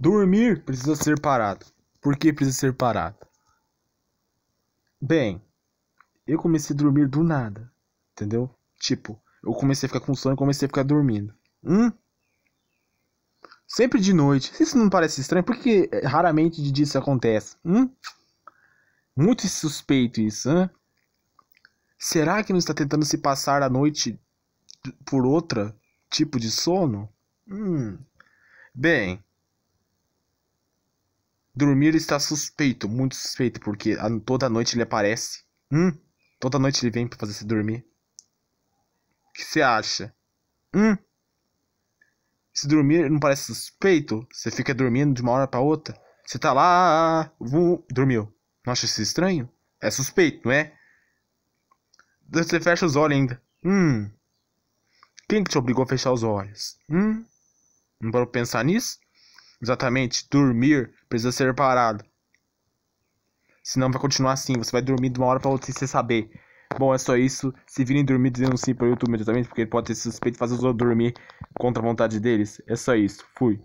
Dormir precisa ser parado. Por que precisa ser parado? Bem, eu comecei a dormir do nada, entendeu? Tipo, eu comecei a ficar com sono e comecei a ficar dormindo. Hum? Sempre de noite. Se isso não parece estranho, porque eh, raramente de dia isso acontece? Hum? Muito suspeito isso, né? Será que não está tentando se passar a noite por outra tipo de sono? Hum. Bem, Dormir está suspeito, muito suspeito, porque toda noite ele aparece. Hum? Toda noite ele vem para fazer você dormir. O que você acha? Hum? Se dormir não parece suspeito, você fica dormindo de uma hora para outra. Você tá lá, ah, ah, ah, dormiu. Não acha isso estranho? É suspeito, não é? Você fecha os olhos ainda. Hum. Quem que te obrigou a fechar os olhos? Hum? Não para pensar nisso? Exatamente, dormir Precisa ser parado. Senão vai continuar assim. Você vai dormir de uma hora pra outra sem você saber. Bom, é só isso. Se virem dormir, dizendo sim pro YouTube imediatamente, porque ele pode ter suspeito de fazer os outros dormir contra a vontade deles. É só isso. Fui.